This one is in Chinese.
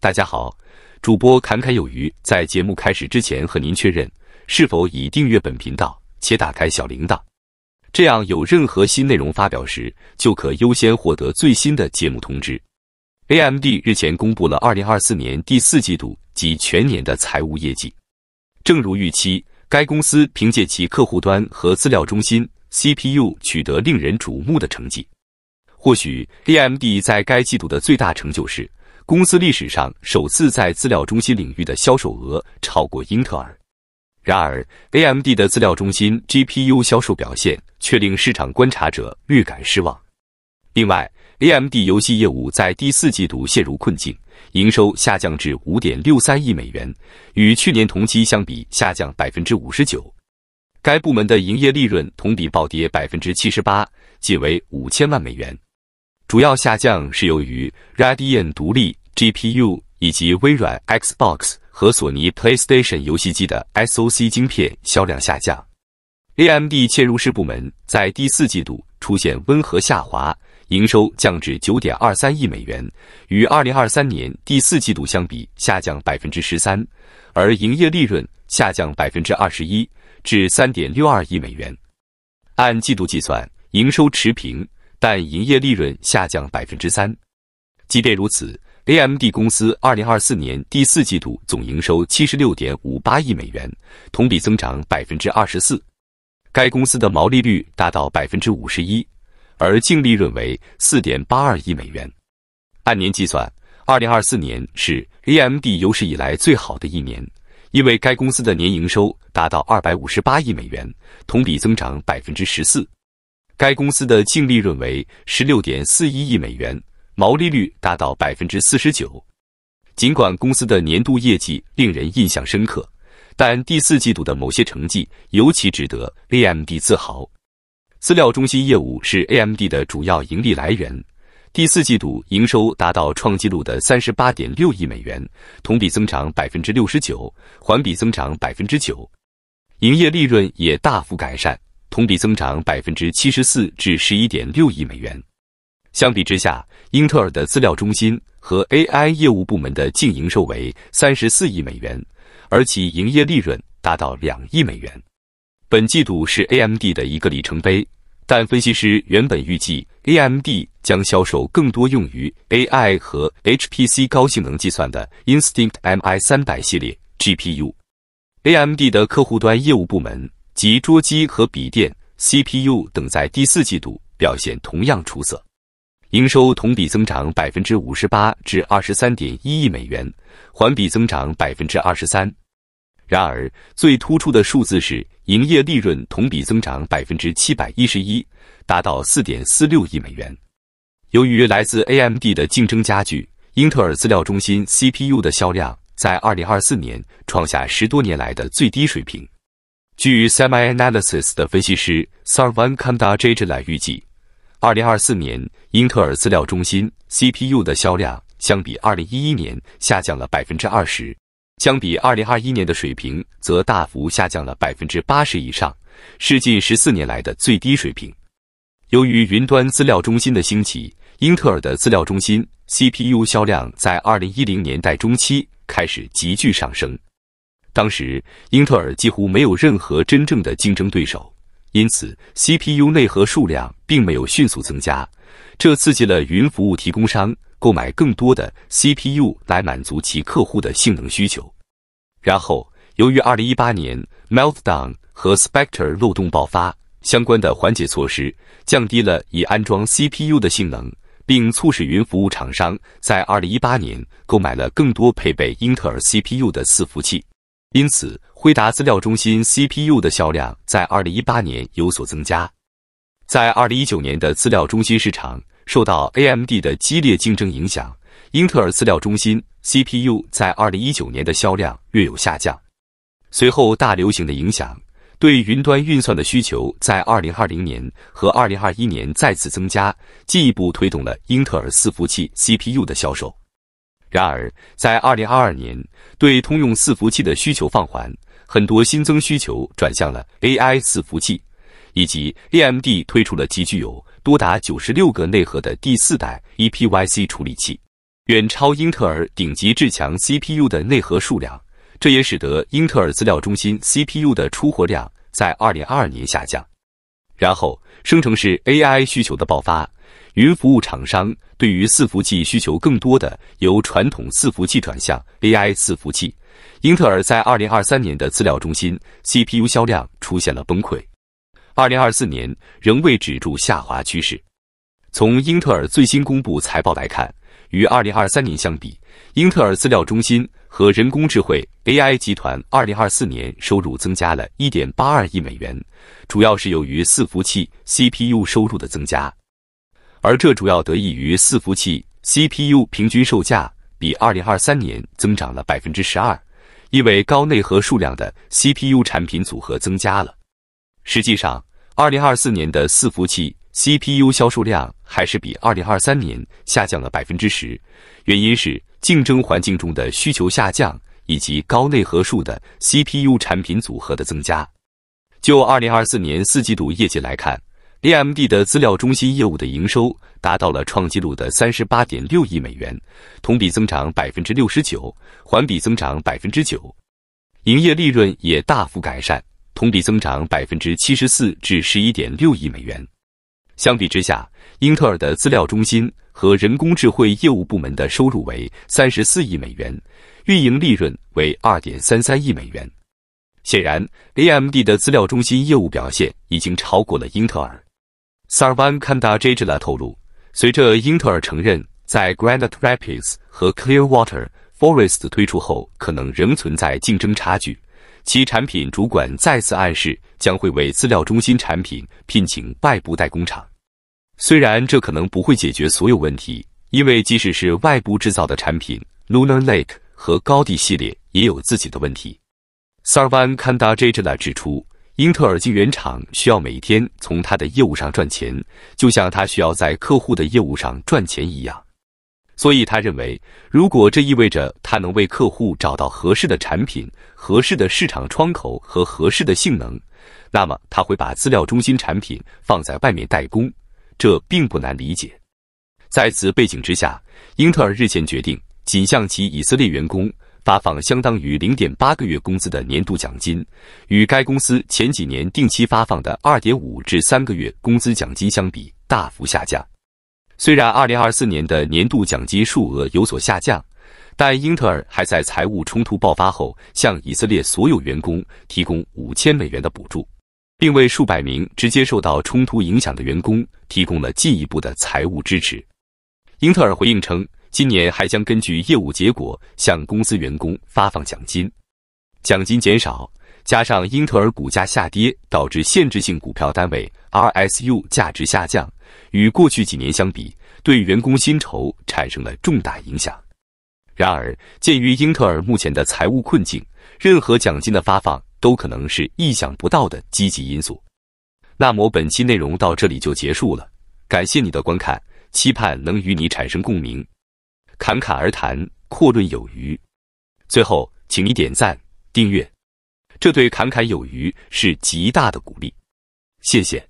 大家好，主播侃侃有余。在节目开始之前，和您确认是否已订阅本频道且打开小铃铛，这样有任何新内容发表时，就可优先获得最新的节目通知。AMD 日前公布了二零二四年第四季度及全年的财务业绩。正如预期，该公司凭借其客户端和资料中心 CPU 取得令人瞩目的成绩。或许 AMD 在该季度的最大成就是。公司历史上首次在资料中心领域的销售额超过英特尔。然而，AMD 的资料中心 GPU 销售表现却令市场观察者略感失望。另外，AMD 游戏业务在第四季度陷入困境，营收下降至5.63亿美元，与去年同期相比下降59%。该部门的营业利润同比暴跌78%，仅为5000万美元。主要下降是由于 Radeon 独立。GPU 以及微软 Xbox 和索尼 PlayStation 游戏机的 SOC 芯片销量下降。AMD 嵌入式部门在第四季度出现温和下滑，营收降至9.23亿美元，与2023年第四季度相比下降13%，而营业利润下降21%，至3.62亿美元。按季度计算，营收持平，但营业利润下降3%。即便如此。AMD 公司2024年第四季度总营收76.58亿美元，同比增长24%。该公司的毛利率达到51%，而净利润为4.82亿美元。按年计算，2024年是 AMD 有史以来最好的一年，因为该公司的年营收达到258亿美元，同比增长14%。该公司的净利润为16.41亿美元。毛利率达到百分之四十九。尽管公司的年度业绩令人印象深刻，但第四季度的某些成绩尤其值得 AMD 自豪。资料中心业务是 AMD 的主要盈利来源。第四季度营收达到创纪录的三十八点六亿美元，同比增长百分之六十九，环比增长百分之九。营业利润也大幅改善，同比增长百分之七十四至十一点六亿美元。相比之下，英特尔的资料中心和 AI 业务部门的净营收为三十四亿美元，而其营业利润达到两亿美元。本季度是 AMD 的一个里程碑，但分析师原本预计 AMD 将销售更多用于 AI 和 HPC 高性能计算的 Instinct MI 三百系列 GPU。AMD 的客户端业务部门及桌机和笔电 CPU 等在第四季度表现同样出色。营收同比增长百分之五十八，至二十三点一亿美元，环比增长百分之二十三。然而，最突出的数字是营业利润同比增长百分之七百一十一，达到四点四六亿美元。由于来自 AMD 的竞争加剧，英特尔资料中心 CPU 的销量在二零二四年创下十多年来的最低水平。据 SemiAnalysis 的分析师 Sarvan k a n d a j l a i 预计。二零二四年，英特尔资料中心 CPU 的销量相比二零一一年下降了百分之二十，相比二零二一年的水平则大幅下降了百分之八十以上，是近十四年来的最低水平。由于云端资料中心的兴起，英特尔的资料中心 CPU 销量在二零一零年代中期开始急剧上升，当时英特尔几乎没有任何真正的竞争对手。因此，CPU 内核数量并没有迅速增加，这刺激了云服务提供商购买更多的 CPU 来满足其客户的性能需求。然后，由于2018年 Meltdown 和 Spectre 漏洞爆发相关的缓解措施，降低了已安装 CPU 的性能，并促使云服务厂商在2018年购买了更多配备英特尔 CPU 的伺服器。因此，辉达资料中心 CPU 的销量在二零一八年有所增加。在二零一九年的资料中心市场，受到 AMD 的激烈竞争影响，英特尔资料中心 CPU 在二零一九年的销量略有下降。随后，大流行的影响对云端运算的需求在二零二零年和二零二一年再次增加，进一步推动了英特尔伺服器 CPU 的销售。然而，在二零二二年，对通用伺服器的需求放缓，很多新增需求转向了 AI 伺服器，以及 AMD 推出了极具有多达九十六个内核的第四代 EPYC 处理器，远超英特尔顶级至强 CPU 的内核数量，这也使得英特尔资料中心 CPU 的出货量在二零二二年下降。然后，生成式 AI 需求的爆发，云服务厂商对于伺服器需求更多的由传统伺服器转向 AI 伺服器。英特尔在二零二三年的资料中心 CPU 销量出现了崩溃，二零二四年仍未止住下滑趋势。从英特尔最新公布财报来看。与二零二三年相比，英特尔资料中心和人工智慧 AI 集团二零二四年收入增加了一点八二亿美元，主要是由于伺服器 CPU 收入的增加，而这主要得益于伺服器 CPU 平均售价比二零二三年增长了百分之十二，因为高内核数量的 CPU 产品组合增加了。实际上，二零二四年的伺服器 CPU 销售量还是比2023年下降了10%，原因是竞争环境中的需求下降，以及高内核数的 CPU 产品组合的增加。就2024年四季度业绩来看，AMD 的资料中心业务的营收达到了创纪录的38.6亿美元，同比增长69%，环比增长9%，营业利润也大幅改善，同比增长74%至11.6亿美元。相比之下，英特尔的资料中心和人工智慧业务部门的收入为三十四亿美元，运营利润为二点三三亿美元。显然，AMD 的资料中心业务表现已经超过了英特尔。Sarvan k a 尔班· j a j l a 透露，随着英特尔承认在 g r a n i t e Rapids 和 Clearwater Forest 推出后，可能仍存在竞争差距，其产品主管再次暗示将会为资料中心产品聘请外部代工厂。虽然这可能不会解决所有问题，因为即使是外部制造的产品，Lunar Lake 和高地系列也有自己的问题。Sarvan a n d a j 达杰 a 指出，英特尔晶圆厂需要每天从他的业务上赚钱，就像他需要在客户的业务上赚钱一样。所以他认为，如果这意味着他能为客户找到合适的产品、合适的市场窗口和合适的性能，那么他会把资料中心产品放在外面代工。这并不难理解。在此背景之下，英特尔日前决定仅向其以色列员工发放相当于零点八个月工资的年度奖金，与该公司前几年定期发放的二点五至三个月工资奖金相比大幅下降。虽然二零二四年的年度奖金数额有所下降，但英特尔还在财务冲突爆发后向以色列所有员工提供五千美元的补助。并为数百名直接受到冲突影响的员工提供了进一步的财务支持。英特尔回应称，今年还将根据业务结果向公司员工发放奖金。奖金减少，加上英特尔股价下跌导致限制性股票单位 （RSU） 价值下降，与过去几年相比，对员工薪酬产生了重大影响。然而，鉴于英特尔目前的财务困境，任何奖金的发放。都可能是意想不到的积极因素。那么本期内容到这里就结束了，感谢你的观看，期盼能与你产生共鸣。侃侃而谈，阔论有余。最后，请你点赞、订阅，这对侃侃有余是极大的鼓励。谢谢。